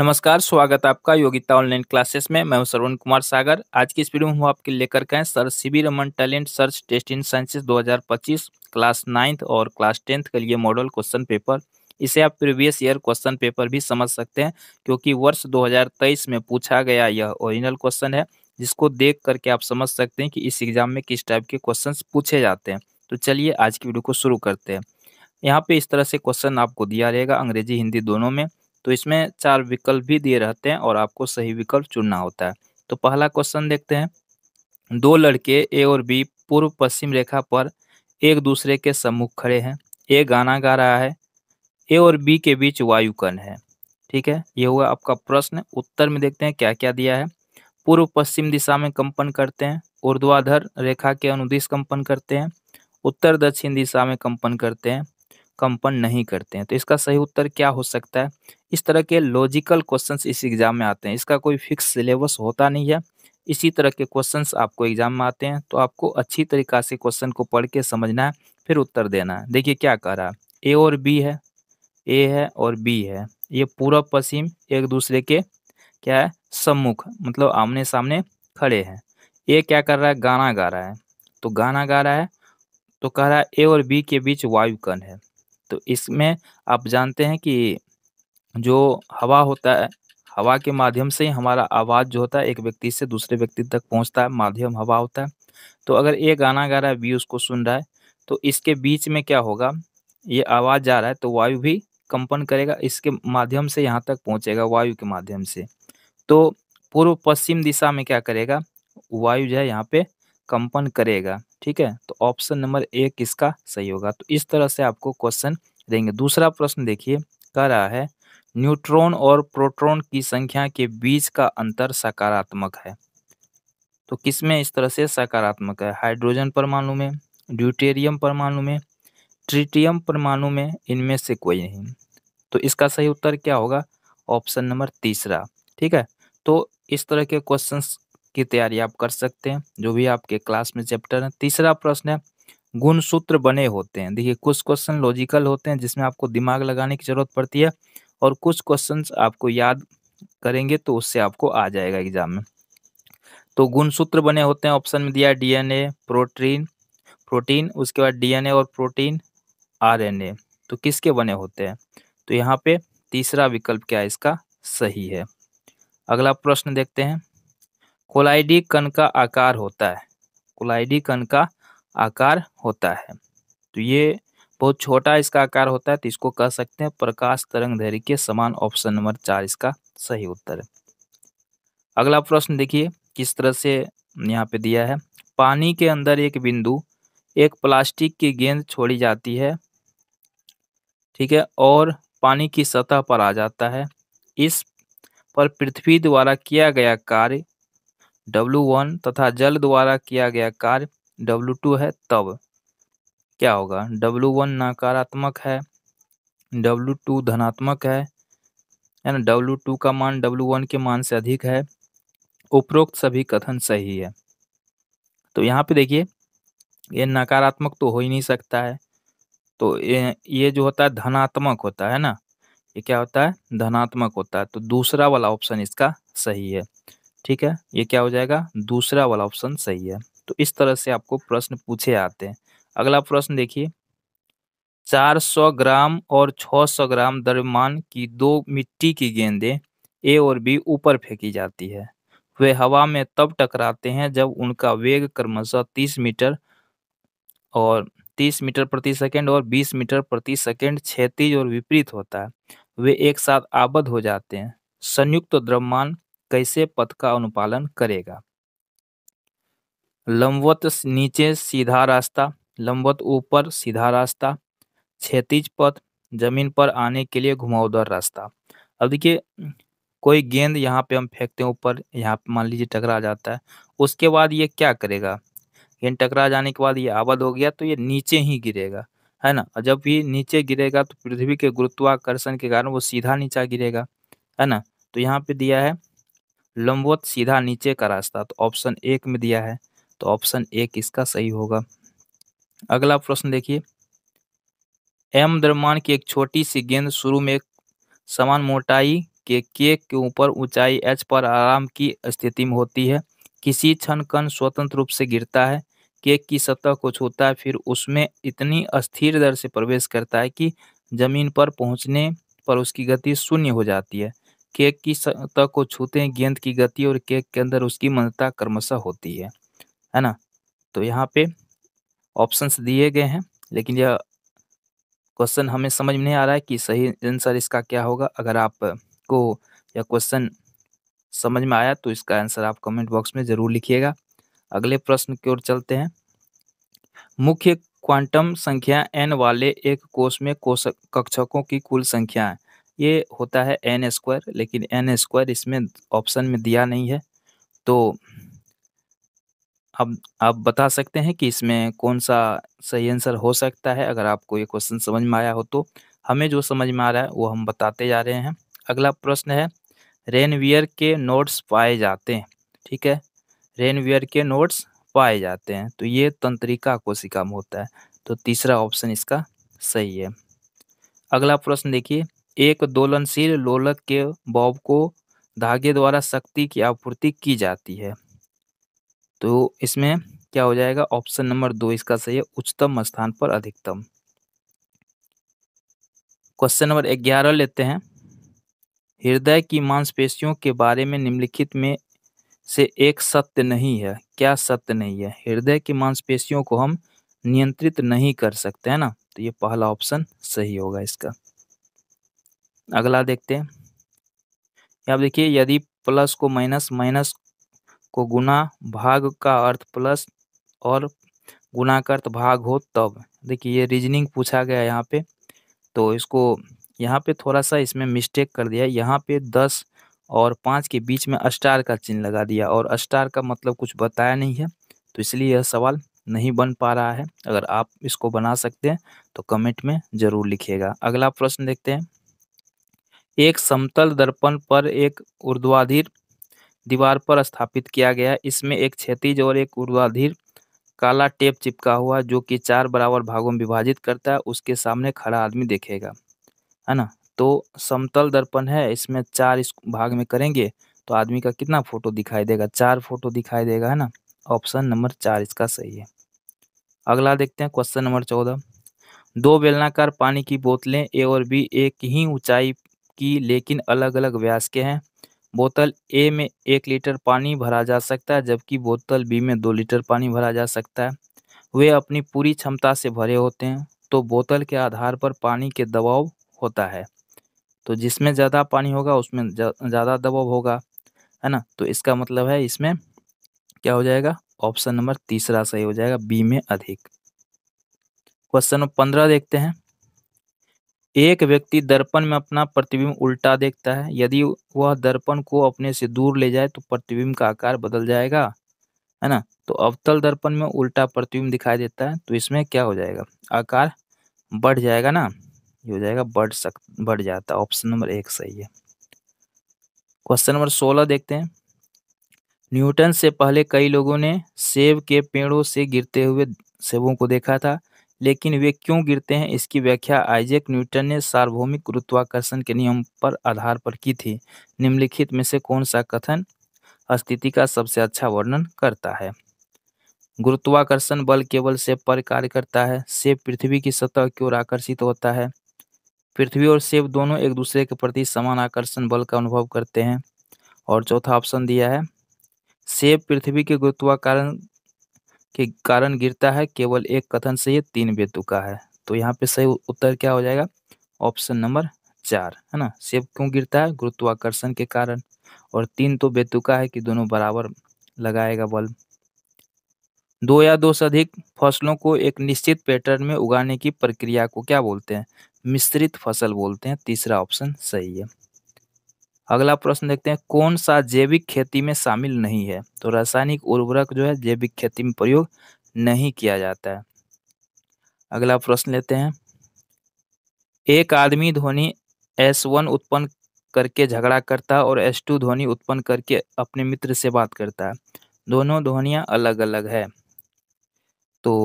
नमस्कार स्वागत आपका योगिता ऑनलाइन क्लासेस में मैं सरवण कुमार सागर आज की इस वीडियो में हम आपके लेकर के हैं sir C B Raman talent search test in sciences 2025 class ninth और क्लास टेंथ के लिए मॉडल क्वेश्चन पेपर इसे आप प्रीवियस ईयर क्वेश्चन पेपर भी समझ सकते हैं क्योंकि वर्ष 2023 में पूछा गया यह ओरिजिनल क्वेश्चन है जिसको देख करके आप समझ सकते हैं कि इस एग्जाम में किस टाइप के क्वेश्चन पूछे जाते हैं तो चलिए आज की वीडियो को शुरू करते हैं यहाँ पे इस तरह से क्वेश्चन आपको दिया रहेगा अंग्रेजी हिंदी दोनों में तो इसमें चार विकल्प भी दिए रहते हैं और आपको सही विकल्प चुनना होता है तो पहला क्वेश्चन देखते हैं दो लड़के ए और बी पूर्व पश्चिम रेखा पर एक दूसरे के सम्मुख खड़े हैं ए गाना गा रहा है ए और बी के बीच वायुकर्ण है ठीक है यह हुआ आपका प्रश्न उत्तर में देखते हैं क्या क्या दिया है पूर्व पश्चिम दिशा में कंपन करते हैं ऊर्ध्वाधर रेखा के अनुदिश कंपन करते हैं उत्तर दक्षिण दिशा में कंपन करते हैं कंपन नहीं करते हैं तो इसका सही उत्तर क्या हो सकता है इस तरह के लॉजिकल क्वेश्चंस इस एग्ज़ाम में आते हैं इसका कोई फिक्स सिलेबस होता नहीं है इसी तरह के क्वेश्चंस आपको एग्ज़ाम में आते हैं तो आपको अच्छी तरीक़ा से क्वेश्चन को पढ़ के समझना है फिर उत्तर देना है देखिए क्या कह रहा है ए और बी है ए है और बी है ये पूरा पश्चिम एक दूसरे के क्या है सम्मुख मतलब आमने सामने खड़े हैं ए क्या कर रहा है गाना गा रहा है तो गाना गा रहा है तो कह रहा है ए और बी के बीच वायु कण है तो इसमें आप जानते हैं कि जो हवा होता है हवा के माध्यम से ही हमारा आवाज़ जो होता है एक व्यक्ति से दूसरे व्यक्ति तक पहुंचता है माध्यम हवा होता है तो अगर ये गाना गा रहा है बी उसको सुन रहा है तो इसके बीच में क्या होगा ये आवाज़ जा रहा है तो वायु भी कंपन करेगा इसके माध्यम से यहाँ तक पहुँचेगा वायु के माध्यम से तो पूर्व पश्चिम दिशा में क्या करेगा वायु जो है यहाँ पर कंपन करेगा ठीक है तो ऑप्शन नंबर ए किसका सही होगा तो इस तरह से आपको क्वेश्चन देंगे दूसरा प्रश्न देखिए कह रहा है न्यूट्रॉन और प्रोटॉन की संख्या के बीच का अंतर सकारात्मक है तो किसमें इस तरह से सकारात्मक है हाइड्रोजन परमाणु में ड्यूटेरियम परमाणु में ट्रिटियम परमाणु में इनमें से कोई नहीं तो इसका सही उत्तर क्या होगा ऑप्शन नंबर तीसरा ठीक है तो इस तरह के क्वेश्चंस की तैयारी आप कर सकते हैं जो भी आपके क्लास में चैप्टर है तीसरा प्रश्न है गुण सूत्र बने होते हैं देखिए कुछ क्वेश्चन लॉजिकल होते हैं जिसमें आपको दिमाग लगाने की जरूरत पड़ती है और कुछ क्वेश्चन आपको याद करेंगे तो उससे आपको आ जाएगा एग्जाम में तो गुण सूत्र बने होते हैं ऑप्शन में दिया डीएनए प्रोटीन प्रोटीन उसके बाद डीएनए और प्रोटीन आरएनए तो किसके बने होते हैं तो यहाँ पे तीसरा विकल्प क्या इसका सही है अगला प्रश्न देखते हैं कोलाइडी कण का आकार होता है कोलाइडी कण का आकार होता है तो ये बहुत छोटा इसका आकार होता है तो इसको कह सकते हैं प्रकाश तरंग धैर्य के समान ऑप्शन नंबर चार इसका सही उत्तर है अगला प्रश्न देखिए किस तरह से यहाँ पे दिया है पानी के अंदर एक बिंदु एक प्लास्टिक की गेंद छोड़ी जाती है ठीक है और पानी की सतह पर आ जाता है इस पर पृथ्वी द्वारा किया गया कार्य W1 तथा जल द्वारा किया गया कार्य W2 है तब क्या होगा W1 नकारात्मक है W2 धनात्मक है है डब्लू W2 का मान W1 के मान से अधिक है उपरोक्त सभी कथन सही है तो यहाँ पे देखिए ये नकारात्मक तो हो ही नहीं सकता है तो ये ये जो होता है धनात्मक होता है ना ये क्या होता है धनात्मक होता है तो दूसरा वाला ऑप्शन इसका सही है ठीक है ये क्या हो जाएगा दूसरा वाला ऑप्शन सही है तो इस तरह से आपको प्रश्न पूछे आते हैं अगला प्रश्न देखिए 400 ग्राम और 600 ग्राम द्रव्यमान की दो मिट्टी की गेंदें ए और बी ऊपर फेंकी जाती है वे हवा में तब टकराते हैं जब उनका वेग क्रमशः 30 मीटर और 30 मीटर प्रति सेकंड और 20 मीटर प्रति सेकंड क्षेत्रीय और विपरीत होता है वे एक साथ आबद्ध हो जाते हैं संयुक्त द्रव्यमान कैसे पथ का अनुपालन करेगा लंबवत नीचे सीधा रास्ता लंबवत ऊपर सीधा रास्ता क्षैतिज पथ जमीन पर आने के लिए घुमावदार रास्ता अब देखिए कोई गेंद यहाँ पे हम फेंकते हैं ऊपर यहाँ पे मान लीजिए टकरा जाता है उसके बाद ये क्या करेगा गेंद टकरा जाने के बाद ये आबद हो गया तो ये नीचे ही गिरेगा है ना और जब ये नीचे गिरेगा तो पृथ्वी के गुरुत्वाकर्षण के कारण वो सीधा नीचा गिरेगा है ना तो यहाँ पे दिया है लंबवत सीधा नीचे का रास्ता तो ऑप्शन एक में दिया है तो ऑप्शन एक इसका सही होगा अगला प्रश्न देखिए एम द्रव्यमान की एक छोटी सी गेंद शुरू में समान मोटाई के केक के ऊपर ऊंचाई एच पर आराम की स्थिति में होती है किसी क्षण कण स्वतंत्र रूप से गिरता है केक की सतह को छूता है फिर उसमें इतनी अस्थिर दर से प्रवेश करता है कि जमीन पर पहुंचने पर उसकी गति शून्य हो जाती है केक की सतह को छूते हैं गेंद की गति और केक के अंदर उसकी मंदता क्रमशः होती है है ना तो यहाँ पे ऑप्शंस दिए गए हैं लेकिन यह क्वेश्चन हमें समझ में नहीं आ रहा है कि सही आंसर इसका क्या होगा अगर आपको यह क्वेश्चन समझ में आया तो इसका आंसर आप कमेंट बॉक्स में ज़रूर लिखिएगा अगले प्रश्न की ओर चलते हैं मुख्य क्वांटम संख्या एन वाले एक कोष में कोष कक्षकों की कुल संख्या है ये होता है एन स्क्वायर लेकिन एन स्क्वायर इसमें ऑप्शन में दिया नहीं है तो अब आप बता सकते हैं कि इसमें कौन सा सही आंसर हो सकता है अगर आपको ये क्वेश्चन समझ में आया हो तो हमें जो समझ में आ रहा है वो हम बताते जा रहे हैं अगला प्रश्न है रेनवियर के नोट्स पाए जाते हैं ठीक है रेनवियर के नोट्स पाए जाते हैं तो ये तंत्रिका कोशिका में होता है तो तीसरा ऑप्शन इसका सही है अगला प्रश्न देखिए एक दोलनशील लोलक के बॉब को धागे द्वारा शक्ति की आपूर्ति की जाती है तो इसमें क्या हो जाएगा ऑप्शन नंबर दो इसका सही है उच्चतम स्थान पर अधिकतम क्वेश्चन नंबर ग्यारह लेते हैं हृदय की मांसपेशियों के बारे में निम्नलिखित में से एक सत्य नहीं है क्या सत्य नहीं है हृदय की मांसपेशियों को हम नियंत्रित नहीं कर सकते है ना तो ये पहला ऑप्शन सही होगा इसका अगला देखते हैं अब देखिए यदि प्लस को माइनस माइनस को गुना भाग का अर्थ प्लस और गुना का अर्थ भाग हो तब देखिए ये रीजनिंग पूछा गया यहाँ पे तो इसको यहाँ पे थोड़ा सा इसमें मिस्टेक कर दिया यहाँ पे दस और पाँच के बीच में स्टार का चिन्ह लगा दिया और स्टार का मतलब कुछ बताया नहीं है तो इसलिए यह सवाल नहीं बन पा रहा है अगर आप इसको बना सकते हैं तो कमेंट में ज़रूर लिखिएगा अगला प्रश्न देखते हैं एक समतल दर्पण पर एक ऊर्ध्वाधर दीवार पर स्थापित किया गया इसमें एक क्षैतिज और एक ऊर्ध्वाधर काला टेप चिपका हुआ जो कि चार बराबर भागों में विभाजित करता है उसके सामने खड़ा आदमी देखेगा है ना तो समतल दर्पण है इसमें चार इस भाग में करेंगे तो आदमी का कितना फोटो दिखाई देगा चार फोटो दिखाई देगा है ना ऑप्शन नंबर चार इसका सही है अगला देखते हैं क्वेश्चन नंबर चौदह दो बेलनाकार पानी की बोतलें ए और बी एक ही ऊंचाई की लेकिन अलग अलग व्यास के हैं बोतल ए में एक लीटर पानी भरा जा सकता है जबकि बोतल बी में दो लीटर पानी भरा जा सकता है वे अपनी पूरी क्षमता से भरे होते हैं तो बोतल के आधार पर पानी के दबाव होता है तो जिसमें ज़्यादा पानी होगा उसमें ज़्यादा दबाव होगा है ना तो इसका मतलब है इसमें क्या हो जाएगा ऑप्शन नंबर तीसरा सही हो जाएगा बी में अधिक क्वेश्चन नंबर पंद्रह देखते हैं एक व्यक्ति दर्पण में अपना प्रतिबिंब उल्टा देखता है यदि वह दर्पण को अपने से दूर ले जाए तो प्रतिबिंब का आकार बदल जाएगा है ना तो अवतल दर्पण में उल्टा प्रतिबिंब दिखाई देता है तो इसमें क्या हो जाएगा आकार बढ़ जाएगा ना ये हो जाएगा बढ़ सक बढ़ जाता ऑप्शन नंबर एक सही है क्वेश्चन नंबर सोलह देखते हैं न्यूटन से पहले कई लोगों ने सेब के पेड़ों से गिरते हुए सेबों को देखा था लेकिन वे क्यों गिरते हैं इसकी व्याख्या आइजेक न्यूटन ने सार्वभौमिक गुरुत्वाकर्षण के नियम पर आधार पर की थी निम्नलिखित में से कौन सा कथन स्थिति का सबसे अच्छा वर्णन करता है गुरुत्वाकर्षण बल केवल सेब पर कार्य करता है सेब पृथ्वी की सतह की ओर आकर्षित होता है पृथ्वी और सेब दोनों एक दूसरे के प्रति समान आकर्षण बल का अनुभव करते हैं और चौथा ऑप्शन दिया है सेब पृथ्वी के गुरुत्वाकर्षण के कारण गिरता है केवल एक कथन से ये तीन बेतुका है तो यहाँ पे सही उत्तर क्या हो जाएगा ऑप्शन नंबर चार है ना सेब क्यों गिरता है गुरुत्वाकर्षण के कारण और तीन तो बेतुका है कि दोनों बराबर लगाएगा बल्ब दो या दो से अधिक फसलों को एक निश्चित पैटर्न में उगाने की प्रक्रिया को क्या बोलते हैं मिश्रित फसल बोलते हैं तीसरा ऑप्शन सही है अगला प्रश्न देखते हैं कौन सा जैविक खेती में शामिल नहीं है तो रासायनिक उर्वरक जो है जैविक खेती में प्रयोग नहीं किया जाता है अगला प्रश्न लेते हैं एक आदमी ध्वनि एस वन उत्पन्न करके झगड़ा करता है और एस टू ध्वनि उत्पन्न करके अपने मित्र से बात करता है दोनों ध्वनियाँ अलग अलग है तो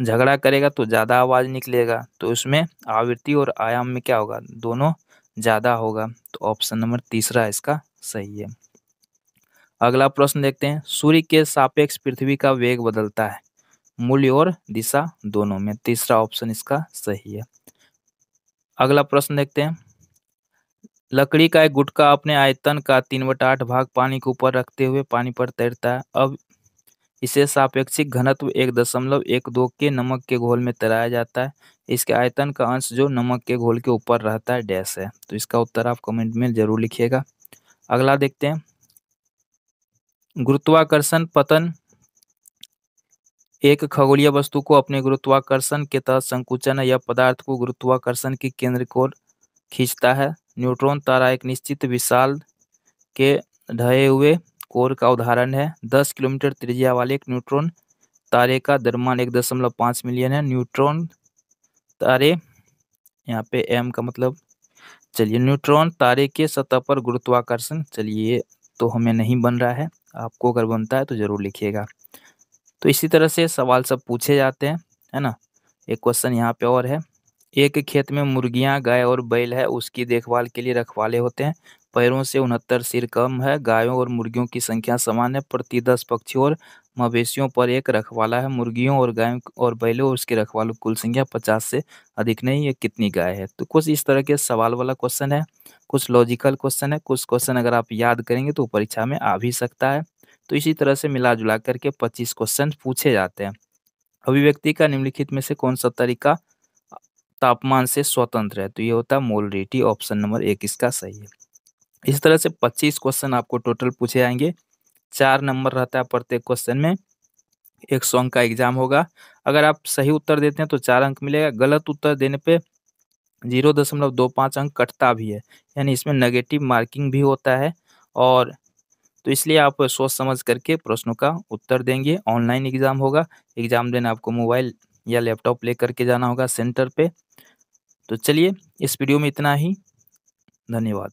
झगड़ा करेगा तो ज़्यादा आवाज़ निकलेगा तो उसमें आवृत्ति और आयाम में क्या होगा दोनों ज़्यादा होगा तो ऑप्शन नंबर तीसरा इसका सही है अगला प्रश्न देखते हैं सूर्य के सापेक्ष पृथ्वी का वेग बदलता है मूल्य और दिशा दोनों में तीसरा ऑप्शन इसका सही है अगला प्रश्न देखते हैं लकड़ी का एक गुटका अपने आयतन का तीन बटा आठ भाग पानी के ऊपर रखते हुए पानी पर तैरता है अब इसे सापेक्षिक घनत्व एक दशमलव एक दो के नमक के घोल में तराया जाता है इसके आयतन का अंश जो नमक के घोल के ऊपर रहता है डैश है तो इसका उत्तर आप कमेंट में जरूर लिखिएगा अगला देखते हैं गुरुत्वाकर्षण पतन एक खगोलीय वस्तु को अपने गुरुत्वाकर्षण के तहत संकुचन या पदार्थ को गुरुत्वाकर्षण के केंद्र को खींचता है न्यूट्रॉन तारा एक निश्चित विशाल के ढहे हुए कोर का उदाहरण है दस किलोमीटर त्रिज्या वाले एक न्यूट्रॉन तारे का दरमान एक दशमलव पाँच मिलियन है न्यूट्रॉन तारे यहाँ पे एम का मतलब चलिए न्यूट्रॉन तारे के सतह पर गुरुत्वाकर्षण चलिए तो हमें नहीं बन रहा है आपको अगर बनता है तो ज़रूर लिखिएगा तो इसी तरह से सवाल सब पूछे जाते हैं है ना एक क्वेश्चन यहाँ पे और है एक खेत में मुर्गियां गाय और बैल है उसकी देखभाल के लिए रखवाले होते हैं पैरों से उनहत्तर सिर कम है गायों और मुर्गियों की संख्या समान है प्रति दस पक्षियों और मवेशियों पर एक रखवाला है मुर्गियों और गायों और बैलों और उसके रखवालों कुल संख्या पचास से अधिक नहीं है कितनी गाय है तो कुछ इस तरह के सवाल वाला क्वेश्चन है कुछ लॉजिकल क्वेश्चन है कुछ क्वेश्चन अगर आप याद करेंगे तो परीक्षा में आ भी सकता है तो इसी तरह से मिला जुला करके पच्चीस क्वेश्चन पूछे जाते हैं अभिव्यक्ति का निम्नलिखित में से कौन सा तरीका तापमान से स्वतंत्र है तो ये होता है मोलरिटी ऑप्शन नंबर एक इसका सही है इस तरह से पच्चीस क्वेश्चन आपको टोटल पूछे जाएंगे चार नंबर रहता है प्रत्येक क्वेश्चन में एक सौ अंक का एग्जाम होगा अगर आप सही उत्तर देते हैं तो चार अंक मिलेगा गलत उत्तर देने पे जीरो दशमलव दो पाँच अंक कटता भी है यानी इसमें नेगेटिव मार्किंग भी होता है और तो इसलिए आप सोच समझ करके प्रश्नों का उत्तर देंगे ऑनलाइन एग्ज़ाम होगा एग्ज़ाम देना आपको मोबाइल या लैपटॉप ले करके जाना होगा सेंटर पे तो चलिए इस वीडियो में इतना ही धन्यवाद